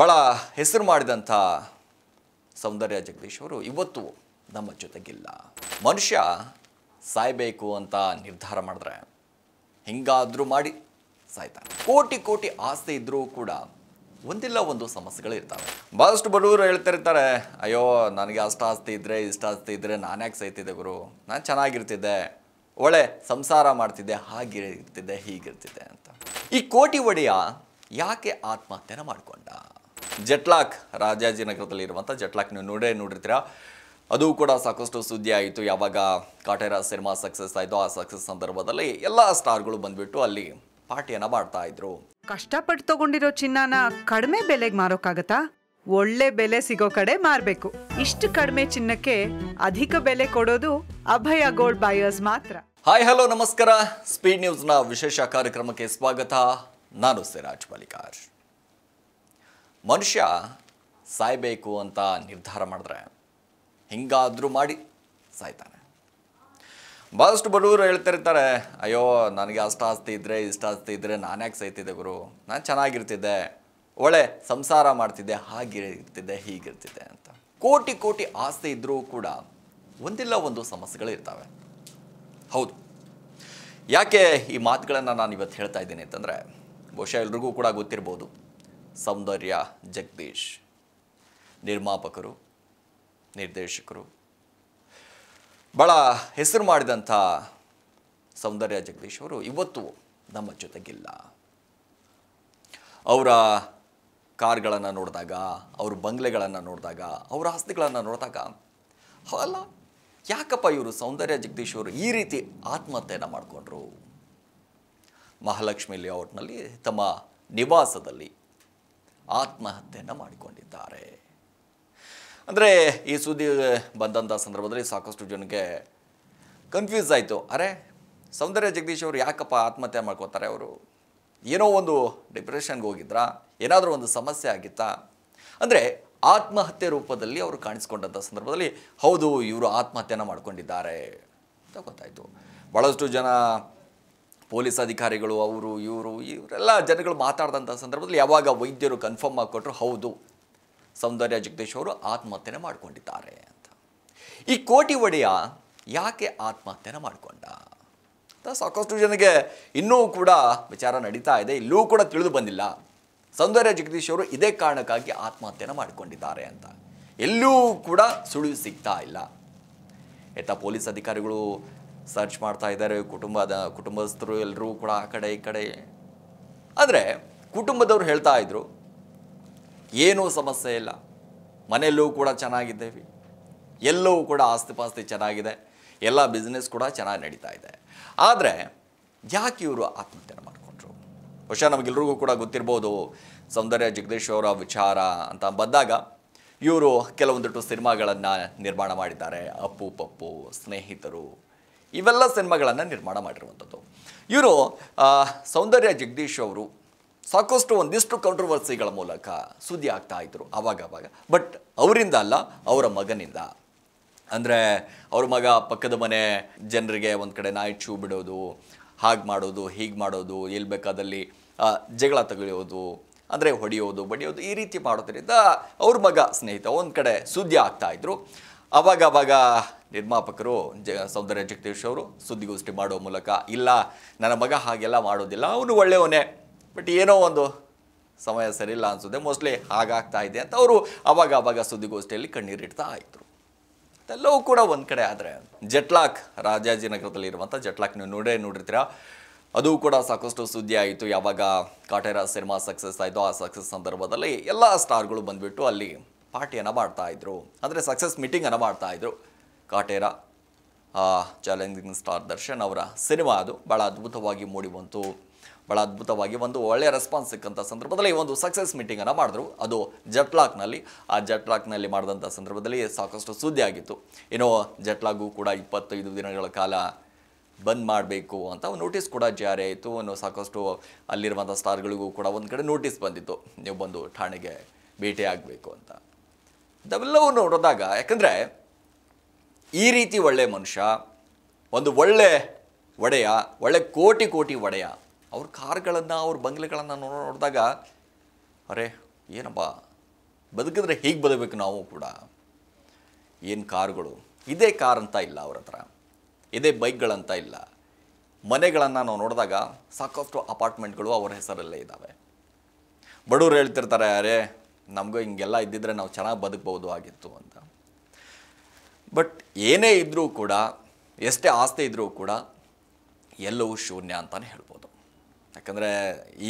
ಭಾಳ ಹೆಸರು ಮಾಡಿದಂಥ ಸೌಂದರ್ಯ ಜಗದೀಶ್ ಅವರು ಇವತ್ತು ನಮ್ಮ ಜೊತೆಗಿಲ್ಲ ಮನುಷ್ಯ ಸಾಯಬೇಕು ಅಂತ ನಿರ್ಧಾರ ಮಾಡಿದ್ರೆ ಹಿಂಗಾದರೂ ಮಾಡಿ ಸಾಯ್ತಾನೆ ಕೋಟಿ ಕೋಟಿ ಆಸ್ತಿ ಇದ್ದರೂ ಕೂಡ ಒಂದಿಲ್ಲ ಒಂದು ಸಮಸ್ಯೆಗಳು ಇರ್ತವೆ ಭಾಳಷ್ಟು ಬಡವರು ಹೇಳ್ತಿರ್ತಾರೆ ಅಯ್ಯೋ ನನಗೆ ಅಷ್ಟು ಆಸ್ತಿ ಇದ್ದರೆ ಇಷ್ಟ ಆಸ್ತಿ ಇದ್ದರೆ ನಾನು ಯಾಕೆ ಸಾಯ್ತಿದ್ದೆ ಗುರು ನಾನು ಚೆನ್ನಾಗಿರ್ತಿದ್ದೆ ಒಳ್ಳೆ ಸಂಸಾರ ಮಾಡ್ತಿದ್ದೆ ಹಾಗೆ ಇರ್ತಿದ್ದೆ ಹೀಗಿರ್ತಿದ್ದೆ ಅಂತ ಈ ಕೋಟಿ ಒಡೆಯ ಯಾಕೆ ಆತ್ಮಹತ್ಯೆನ ಮಾಡಿಕೊಂಡ ಜಟ್ಲಾಕ್ ರಾಜಾಜಿನಗರದಲ್ಲಿರುವಂಥ ಜಟ್ಲಾಕ್ ನೀವು ನೋಡೇ ನೋಡಿರ್ತೀರಾ ಅದು ಕೂಡ ಸಾಕಷ್ಟು ಸುದ್ದಿ ಆಯಿತು ಯಾವಾಗ ಕಾಟೇರಾ ಸಿನಿಮಾ ಸಕ್ಸಸ್ ಆಯಿತು ಆ ಸಕ್ಸಸ್ ಸಂದರ್ಭದಲ್ಲಿ ಎಲ್ಲ ಸ್ಟಾರ್ಗಳು ಬಂದ್ಬಿಟ್ಟು ಅಲ್ಲಿ ಪಾರ್ಟಿಯನ್ನ ಮಾಡ್ತಾ ಇದ್ರು ಕಷ್ಟಪಟ್ಟು ತಗೊಂಡಿರೋ ಚಿನ್ನನ ಕಡಿಮೆ ಬೆಲೆಗೆ ಮಾರೋಕ್ಕಾಗತ್ತಾ ಒಳ್ಳೆ ಬೆಲೆ ಸಿಗೋ ಕಡೆ ಮಾರಬೇಕು ಇಷ್ಟು ಕಡಿಮೆ ಚಿನ್ನಕ್ಕೆ ಅಧಿಕ ಬೆಲೆ ಕೊಡೋದು ಅಭಯ ಗೋಲ್ಡ್ ಬಾಯರ್ಸ್ ಮಾತ್ರ ಹಾಯ್ ಹಲೋ ನಮಸ್ಕಾರ ಸ್ಪೀಡ್ ನ್ಯೂಸ್ ನ ವಿಶೇಷ ಕಾರ್ಯಕ್ರಮಕ್ಕೆ ಸ್ವಾಗತ ನಾನು ಸಿರಾಜ್ ಮಲ್ಲಿಕಾರ್ಜುನ್ ಮನುಷ್ಯ ಸಾಯಬೇಕು ಅಂತ ನಿರ್ಧಾರ ಮಾಡಿದ್ರೆ ಹಿಂಗಾದರೂ ಮಾಡಿ ಸಾಯ್ತಾನೆ ಭಾಳಷ್ಟು ಬಡವರು ಹೇಳ್ತಿರ್ತಾರೆ ಅಯ್ಯೋ ನನಗೆ ಅಷ್ಟು ಆಸ್ತಿ ಇದ್ದರೆ ಇಷ್ಟ ಆಸ್ತಿ ಇದ್ದರೆ ನಾನು ಯಾಕೆ ಸಾಯ್ತಿದ್ದೆ ಗುರು ನಾನು ಚೆನ್ನಾಗಿರ್ತಿದ್ದೆ ಒಳ್ಳೆ ಸಂಸಾರ ಮಾಡ್ತಿದ್ದೆ ಹಾಗಿರ್ತಿದ್ದೆ ಹೀಗಿರ್ತಿದ್ದೆ ಅಂತ ಕೋಟಿ ಕೋಟಿ ಆಸ್ತಿ ಇದ್ದರೂ ಕೂಡ ಒಂದಿಲ್ಲ ಒಂದು ಸಮಸ್ಯೆಗಳಿರ್ತವೆ ಹೌದು ಯಾಕೆ ಈ ಮಾತುಗಳನ್ನು ನಾನು ಇವತ್ತು ಹೇಳ್ತಾ ಇದ್ದೀನಿ ಅಂತಂದರೆ ಬಹುಶಃ ಎಲ್ರಿಗೂ ಕೂಡ ಗೊತ್ತಿರ್ಬೋದು ಸೌಂದರ್ಯ ಜಗದೀಶ್ ನಿರ್ಮಾಪಕರು ನಿರ್ದೇಶಕರು ಭಾಳ ಹೆಸರು ಮಾಡಿದಂಥ ಸೌಂದರ್ಯ ಜಗದೀಶ್ ಅವರು ಇವತ್ತು ನಮ್ಮ ಜೊತೆಗಿಲ್ಲ ಅವರ ಕಾರ್ಗಳನ್ನು ನೋಡಿದಾಗ ಅವ್ರ ಬಂಗ್ಲೆಗಳನ್ನು ನೋಡಿದಾಗ ಅವರ ಹಸ್ತಿಗಳನ್ನು ನೋಡಿದಾಗ ಅಲ್ಲ ಯಾಕಪ್ಪ ಇವರು ಸೌಂದರ್ಯ ಜಗದೀಶ್ ಅವರು ಈ ರೀತಿ ಆತ್ಮಹತ್ಯೆಯನ್ನು ಮಾಡಿಕೊಂಡ್ರು ಮಹಾಲಕ್ಷ್ಮಿ ಲೇಔಟ್ನಲ್ಲಿ ತಮ್ಮ ನಿವಾಸದಲ್ಲಿ ಆತ್ಮಹತ್ಯೆಯನ್ನು ಮಾಡಿಕೊಂಡಿದ್ದಾರೆ ಅಂದರೆ ಈ ಸುದ್ದಿ ಬಂದಂಥ ಸಂದರ್ಭದಲ್ಲಿ ಸಾಕಷ್ಟು ಜನಕ್ಕೆ ಕನ್ಫ್ಯೂಸ್ ಆಯಿತು ಅರೆ ಸೌಂದರ್ಯ ಜಗದೀಶ್ ಅವರು ಯಾಕಪ್ಪ ಆತ್ಮಹತ್ಯೆ ಮಾಡ್ಕೋತಾರೆ ಅವರು ಏನೋ ಒಂದು ಡಿಪ್ರೆಷನ್ಗೆ ಹೋಗಿದ್ರಾ ಏನಾದರೂ ಒಂದು ಸಮಸ್ಯೆ ಆಗಿತ್ತಾ ಅಂದರೆ ಆತ್ಮಹತ್ಯೆ ರೂಪದಲ್ಲಿ ಅವರು ಕಾಣಿಸ್ಕೊಂಡಂಥ ಸಂದರ್ಭದಲ್ಲಿ ಹೌದು ಇವರು ಆತ್ಮಹತ್ಯೆನ ಮಾಡ್ಕೊಂಡಿದ್ದಾರೆ ಅಂತ ಗೊತ್ತಾಯಿತು ಭಾಳಷ್ಟು ಜನ ಪೊಲೀಸ್ ಅಧಿಕಾರಿಗಳು ಅವರು ಇವರು ಇವರೆಲ್ಲ ಜನಗಳು ಮಾತಾಡಿದಂಥ ಸಂದರ್ಭದಲ್ಲಿ ಯಾವಾಗ ವೈದ್ಯರು ಕನ್ಫರ್ಮ್ ಆಗಿಕೊಟ್ರು ಹೌದು ಸೌಂದರ್ಯ ಜಗದೀಶ್ ಅವರು ಆತ್ಮಹತ್ಯೆ ಮಾಡಿಕೊಂಡಿದ್ದಾರೆ ಅಂತ ಈ ಕೋಟಿ ಒಡೆಯ ಯಾಕೆ ಆತ್ಮಹತ್ಯೆನ ಮಾಡಿಕೊಂಡ ಸಾಕಷ್ಟು ಜನಕ್ಕೆ ಇನ್ನೂ ಕೂಡ ವಿಚಾರ ನಡೀತಾ ಇದೆ ಇಲ್ಲೂ ಕೂಡ ತಿಳಿದು ಬಂದಿಲ್ಲ ಸೌಂದರ್ಯ ಜಗದೀಶ್ ಅವರು ಇದೇ ಕಾರಣಕ್ಕಾಗಿ ಆತ್ಮಹತ್ಯೆ ಮಾಡಿಕೊಂಡಿದ್ದಾರೆ ಅಂತ ಎಲ್ಲೂ ಕೂಡ ಸುಳಿವು ಸಿಗ್ತಾ ಇಲ್ಲ ಆಯ್ತಾ ಪೊಲೀಸ್ ಅಧಿಕಾರಿಗಳು ಸರ್ಚ್ ಮಾಡ್ತಾ ಇದ್ದಾರೆ ಕುಟುಂಬದ ಕುಟುಂಬಸ್ಥರು ಎಲ್ಲರೂ ಕೂಡ ಆ ಕಡೆ ಈ ಕಡೆ ಆದರೆ ಕುಟುಂಬದವ್ರು ಹೇಳ್ತಾ ಇದ್ರು ಏನೂ ಸಮಸ್ಯೆ ಇಲ್ಲ ಮನೆಯಲ್ಲೂ ಕೂಡ ಚೆನ್ನಾಗಿದ್ದೇವೆ ಎಲ್ಲವೂ ಕೂಡ ಆಸ್ತಿ ಪಾಸ್ತಿ ಚೆನ್ನಾಗಿದೆ ಎಲ್ಲ ಬಿಸ್ನೆಸ್ ಕೂಡ ಚೆನ್ನಾಗಿ ನಡೀತಾ ಇದೆ ಆದರೆ ಯಾಕೆ ಇವರು ಆತ್ಮಹತ್ಯೆ ಮಾಡಿಕೊಂಡ್ರು ಬಹುಶಃ ನಮಗೆಲ್ರಿಗೂ ಕೂಡ ಗೊತ್ತಿರ್ಬೋದು ಸೌಂದರ್ಯ ಜಗದೀಶ್ ಅವರ ವಿಚಾರ ಅಂತ ಬಂದಾಗ ಇವರು ಕೆಲವೊಂದಿಟ್ಟು ಸಿನಿಮಾಗಳನ್ನು ನಿರ್ಮಾಣ ಮಾಡಿದ್ದಾರೆ ಅಪ್ಪು ಪಪ್ಪು ಸ್ನೇಹಿತರು ಇವೆಲ್ಲ ಸಿನಿಮಾಗಳನ್ನು ನಿರ್ಮಾಣ ಮಾಡಿರುವಂಥದ್ದು ಇವರು ಸೌಂದರ್ಯ ಜಗದೀಶ್ ಅವರು ಸಾಕಷ್ಟು ಒಂದಿಷ್ಟು ಕಾಂಟ್ರವರ್ಸಿಗಳ ಮೂಲಕ ಸುದ್ದಿ ಆಗ್ತಾ ಇದ್ರು ಆವಾಗವಾಗ ಬಟ್ ಅವರಿಂದ ಅಲ್ಲ ಅವರ ಮಗನಿಂದ ಅಂದರೆ ಅವ್ರ ಮಗ ಪಕ್ಕದ ಮನೆ ಜನರಿಗೆ ಒಂದು ಕಡೆ ನಾಯಿ ಚೂ ಬಿಡೋದು ಹಾಗೆ ಮಾಡೋದು ಹೀಗೆ ಮಾಡೋದು ಎಲ್ಲಿ ಬೇಕಾದಲ್ಲಿ ಜಗಳ ತಗೊಳ್ಳೋದು ಅಂದರೆ ಹೊಡೆಯೋದು ಬಡಿಯೋದು ಈ ರೀತಿ ಮಾಡೋದ್ರಿಂದ ಅವ್ರ ಮಗ ಸ್ನೇಹಿತ ಒಂದು ಕಡೆ ಸುದ್ದಿ ಆಗ್ತಾಯಿದ್ರು ಅವಾಗ ಅವಾಗ ನಿರ್ಮಾಪಕರು ಜ ಸೌಂದರ್ಯ ಜಗದೀಶ್ ಅವರು ಸುದ್ದಿಗೋಷ್ಠಿ ಮಾಡುವ ಮೂಲಕ ಇಲ್ಲ ನನ್ನ ಮಗ ಹಾಗೆಲ್ಲ ಮಾಡೋದಿಲ್ಲ ಅವನು ಒಳ್ಳೆಯವನೇ ಬಟ್ ಏನೋ ಒಂದು ಸಮಯ ಸರಿಯಿಲ್ಲ ಅನಿಸುತ್ತೆ ಮೋಸ್ಟ್ಲಿ ಹಾಗಾಗ್ತಾ ಇದೆ ಅಂತ ಅವರು ಆವಾಗ ಆವಾಗ ಸುದ್ದಿಗೋಷ್ಠಿಯಲ್ಲಿ ಕಣ್ಣೀರಿಡ್ತಾ ಆಯಿತು ಎಲ್ಲವೂ ಕೂಡ ಒಂದು ಕಡೆ ಆದರೆ ಜಟ್ಲಾಕ್ ರಾಜಾಜಿನಗರದಲ್ಲಿರುವಂಥ ಜಟ್ಲಾಕ್ ನೀವು ನೋಡೇ ನೋಡಿರ್ತೀರ ಅದು ಕೂಡ ಸಾಕಷ್ಟು ಸುದ್ದಿ ಆಯಿತು ಯಾವಾಗ ಕಾಟೇರ ಸಿನಿಮಾ ಸಕ್ಸಸ್ ಆಯಿತು ಆ ಸಕ್ಸಸ್ ಸಂದರ್ಭದಲ್ಲಿ ಎಲ್ಲ ಸ್ಟಾರ್ಗಳು ಬಂದುಬಿಟ್ಟು ಅಲ್ಲಿ ಪಾರ್ಟಿಯನ್ನು ಮಾಡ್ತಾಯಿದ್ರು ಅಂದರೆ ಸಕ್ಸಸ್ ಮೀಟಿಂಗನ್ನು ಮಾಡ್ತಾಯಿದ್ರು ಕಾಟೇರ ಚಾಲೆಂಜಿಂಗ್ ಸ್ಟಾರ್ ದರ್ಶನ್ ಅವರ ಸಿನಿಮಾ ಅದು ಭಾಳ ಅದ್ಭುತವಾಗಿ ಮೂಡಿ ಬಂತು ಭಾಳ ಅದ್ಭುತವಾಗಿ ಒಂದು ಒಳ್ಳೆಯ ರೆಸ್ಪಾನ್ಸ್ ಸಿಕ್ಕಂಥ ಸಂದರ್ಭದಲ್ಲಿ ಒಂದು ಸಕ್ಸಸ್ ಮೀಟಿಂಗನ್ನು ಮಾಡಿದ್ರು ಅದು ಜಟ್ಲಾಕ್ನಲ್ಲಿ ಆ ಜಟ್ಲಾಕ್ನಲ್ಲಿ ಮಾಡಿದಂಥ ಸಂದರ್ಭದಲ್ಲಿ ಸಾಕಷ್ಟು ಸುದ್ದಿ ಆಗಿತ್ತು ಏನೋ ಜಟ್ಲಾಗೂ ಕೂಡ ಇಪ್ಪತ್ತೈದು ದಿನಗಳ ಕಾಲ ಬಂದ್ ಮಾಡಬೇಕು ಅಂತ ಒಂದು ನೋಟಿಸ್ ಕೂಡ ಜಾರಿ ಆಯಿತು ಅನ್ನೋ ಸಾಕಷ್ಟು ಅಲ್ಲಿರುವಂಥ ಸ್ಟಾರ್ಗಳಿಗೂ ಕೂಡ ಒಂದು ಕಡೆ ನೋಟಿಸ್ ಬಂದಿತ್ತು ನೀವು ಬಂದು ಠಾಣೆಗೆ ಭೇಟಿ ಆಗಬೇಕು ಅಂತ ಇದೆಲ್ಲವೂ ನೋಡಿದಾಗ ಯಾಕಂದರೆ ಈ ರೀತಿ ಒಳ್ಳೆಯ ಮನುಷ್ಯ ಒಂದು ಒಳ್ಳೆ ಒಡೆಯ ಒಳ್ಳೆ ಕೋಟಿ ಕೋಟಿ ಒಡೆಯ ಅವ್ರ ಕಾರ್ಗಳನ್ನು ಅವ್ರ ಬಂಗ್ಲೆಗಳನ್ನು ನೋಡಿದಾಗ ಅರೆ ಏನಪ್ಪ ಬದುಕಿದ್ರೆ ಹೀಗೆ ಬದುಕಬೇಕು ನಾವು ಕೂಡ ಏನು ಕಾರ್ಗಳು ಇದೇ ಕಾರ್ ಅಂತ ಇಲ್ಲ ಅವ್ರ ಹತ್ರ ಇದೇ ಬೈಕ್ಗಳಂತ ಇಲ್ಲ ಮನೆಗಳನ್ನು ನಾವು ನೋಡಿದಾಗ ಸಾಕಷ್ಟು ಅಪಾರ್ಟ್ಮೆಂಟ್ಗಳು ಅವರ ಹೆಸರಲ್ಲೇ ಇದ್ದಾವೆ ಬಡವರು ಹೇಳ್ತಿರ್ತಾರೆ ಅರೆ ನಮಗೂ ಹಿಂಗೆಲ್ಲ ಇದ್ದಿದ್ರೆ ನಾವು ಚೆನ್ನಾಗಿ ಬದುಕ್ಬೋದು ಆಗಿತ್ತು ಅಂತ ಬಟ್ ಏನೇ ಇದ್ದರೂ ಕೂಡ ಎಷ್ಟೇ ಆಸ್ತಿ ಇದ್ದರೂ ಕೂಡ ಎಲ್ಲವೂ ಶೂನ್ಯ ಅಂತಲೇ ಹೇಳ್ಬೋದು ಯಾಕಂದರೆ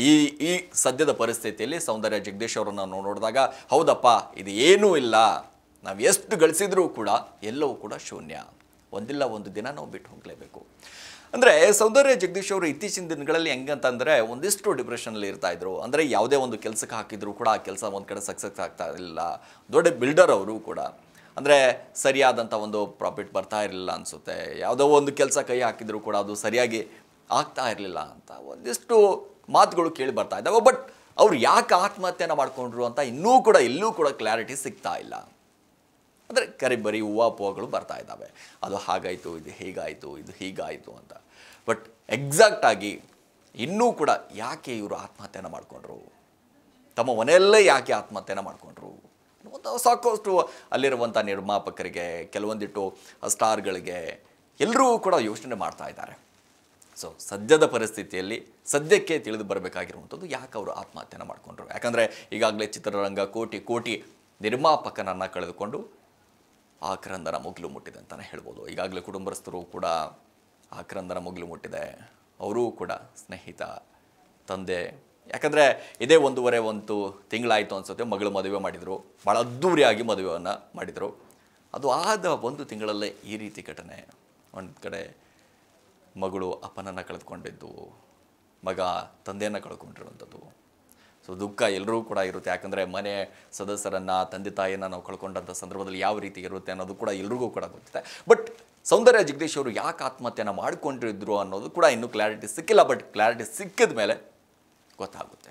ಈ ಈ ಸದ್ಯದ ಪರಿಸ್ಥಿತಿಯಲ್ಲಿ ಸೌಂದರ್ಯ ಜಗದೀಶ್ ಅವರನ್ನು ನೋಡಿದಾಗ ಹೌದಪ್ಪ ಇದು ಏನೂ ಇಲ್ಲ ನಾವು ಎಷ್ಟು ಗಳಿಸಿದರೂ ಕೂಡ ಎಲ್ಲವೂ ಕೂಡ ಶೂನ್ಯ ಒಂದಿಲ್ಲ ಒಂದು ದಿನ ನಾವು ಬಿಟ್ಟು ಹೋಗಲೇಬೇಕು ಅಂದರೆ ಸೌಂದರ್ಯ ಜಗದೀಶ್ ಅವರು ಇತ್ತೀಚಿನ ದಿನಗಳಲ್ಲಿ ಹೆಂಗಂತಂದರೆ ಒಂದಿಷ್ಟು ಡಿಪ್ರೆಷನಲ್ಲಿ ಇರ್ತಾ ಇದ್ರು ಅಂದರೆ ಯಾವುದೇ ಒಂದು ಕೆಲಸಕ್ಕೆ ಹಾಕಿದ್ರು ಕೂಡ ಆ ಕೆಲಸ ಒಂದು ಕಡೆ ಸಕ್ಸಸ್ ಆಗ್ತಾ ಇರಲಿಲ್ಲ ದೊಡ್ಡ ಬಿಲ್ಡರ್ ಅವರು ಕೂಡ ಅಂದರೆ ಸರಿಯಾದಂಥ ಒಂದು ಪ್ರಾಫಿಟ್ ಬರ್ತಾ ಇರಲಿಲ್ಲ ಅನಿಸುತ್ತೆ ಯಾವುದೋ ಒಂದು ಕೆಲಸ ಕೈ ಹಾಕಿದರೂ ಕೂಡ ಅದು ಸರಿಯಾಗಿ ಆಗ್ತಾ ಇರಲಿಲ್ಲ ಅಂತ ಒಂದಿಷ್ಟು ಮಾತುಗಳು ಕೇಳಿ ಬರ್ತಾ ಇದ್ದಾವೆ ಬಟ್ ಅವ್ರು ಯಾಕೆ ಆತ್ಮಹತ್ಯೆನ ಮಾಡಿಕೊಂಡ್ರು ಅಂತ ಇನ್ನೂ ಕೂಡ ಎಲ್ಲೂ ಕೂಡ ಕ್ಲಾರಿಟಿ ಸಿಗ್ತಾ ಇಲ್ಲ ಕರೆ ಬರೀ ಪೂವಗಳು ಬರ್ತಾ ಇದ್ದಾವೆ ಅದು ಹಾಗಾಯಿತು ಇದು ಹೀಗಾಯಿತು ಇದು ಹೀಗಾಯಿತು ಅಂತ ಬಟ್ ಎಕ್ಸಾಕ್ಟಾಗಿ ಇನ್ನೂ ಕೂಡ ಯಾಕೆ ಇವರು ಆತ್ಮಹತ್ಯೆನ ಮಾಡಿಕೊಂಡ್ರು ತಮ್ಮ ಮನೆಯಲ್ಲೇ ಯಾಕೆ ಆತ್ಮಹತ್ಯೆನ ಮಾಡಿಕೊಂಡ್ರು ಸಾಕಷ್ಟು ಅಲ್ಲಿರುವಂಥ ನಿರ್ಮಾಪಕರಿಗೆ ಕೆಲವೊಂದಿಟ್ಟು ಸ್ಟಾರ್ಗಳಿಗೆ ಎಲ್ಲರೂ ಕೂಡ ಯೋಚನೆ ಮಾಡ್ತಾ ಇದ್ದಾರೆ ಸೊ ಸದ್ಯದ ಪರಿಸ್ಥಿತಿಯಲ್ಲಿ ಸದ್ಯಕ್ಕೆ ತಿಳಿದು ಬರಬೇಕಾಗಿರುವಂಥದ್ದು ಯಾಕೆ ಅವರು ಆತ್ಮಹತ್ಯೆನ ಮಾಡಿಕೊಂಡ್ರು ಯಾಕಂದರೆ ಈಗಾಗಲೇ ಚಿತ್ರರಂಗ ಕೋಟಿ ಕೋಟಿ ನಿರ್ಮಾಪಕನನ್ನು ಕಳೆದುಕೊಂಡು ಆ ಕ್ರಂದನ ಮುಗಿಲು ಮುಟ್ಟಿದೆ ಅಂತಲೇ ಹೇಳ್ಬೋದು ಈಗಾಗಲೇ ಕುಟುಂಬಸ್ಥರು ಕೂಡ ಆ ಕ್ರಂದನ ಮುಗಿಲು ಮುಟ್ಟಿದೆ ಅವರೂ ಕೂಡ ಸ್ನೇಹಿತ ತಂದೆ ಯಾಕಂದರೆ ಇದೇ ಒಂದೂವರೆ ಒಂದು ತಿಂಗಳಾಯಿತು ಅನಿಸುತ್ತೆ ಮಗಳು ಮದುವೆ ಮಾಡಿದರು ಭಾಳ ಅದ್ದೂರಿಯಾಗಿ ಮದುವೆಯನ್ನು ಮಾಡಿದರು ಅದು ಆದ ಒಂದು ತಿಂಗಳಲ್ಲೇ ಈ ರೀತಿ ಘಟನೆ ಒಂದು ಕಡೆ ಮಗಳು ಅಪ್ಪನನ್ನು ಕಳೆದುಕೊಂಡಿದ್ದು ಮಗ ತಂದೆಯನ್ನು ಕಳ್ಕೊಂಡಿರುವಂಥದ್ದು ಸೊ ದುಃಖ ಎಲ್ಲರೂ ಕೂಡ ಇರುತ್ತೆ ಯಾಕಂದರೆ ಮನೆ ಸದಸ್ಯರನ್ನು ತಂದೆ ತಾಯಿಯನ್ನು ನಾವು ಕಳ್ಕೊಂಡಂಥ ಸಂದರ್ಭದಲ್ಲಿ ಯಾವ ರೀತಿ ಇರುತ್ತೆ ಅನ್ನೋದು ಕೂಡ ಎಲ್ರಿಗೂ ಕೂಡ ಗೊತ್ತಿದೆ ಬಟ್ ಸೌಂದರ್ಯ ಜಗದೀಶ್ ಅವರು ಯಾಕೆ ಆತ್ಮಹತ್ಯೆಯನ್ನು ಮಾಡಿಕೊಂಡಿದ್ರು ಅನ್ನೋದು ಕೂಡ ಇನ್ನೂ ಕ್ಲಾರಿಟಿ ಸಿಕ್ಕಿಲ್ಲ ಬಟ್ ಕ್ಲಾರಿಟಿ ಸಿಕ್ಕಿದ ಮೇಲೆ ಗೊತ್ತಾಗುತ್ತೆ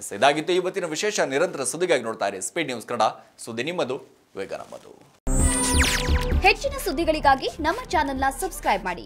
ಎಸ್ ಇದಾಗಿತ್ತು ಇವತ್ತಿನ ವಿಶೇಷ ನಿರಂತರ ಸುದ್ದಿಗಾಗಿ ನೋಡ್ತಾ ಇರಿ ಸ್ಪೀಡ್ ನ್ಯೂಸ್ ಕನ್ನಡ ಸುದ್ದಿ ನಿಮ್ಮದು ವೇಗ ನಮ್ಮದು ಹೆಚ್ಚಿನ ಸುದ್ದಿಗಳಿಗಾಗಿ ನಮ್ಮ ಚಾನೆಲ್ನ ಸಬ್ಸ್ಕ್ರೈಬ್ ಮಾಡಿ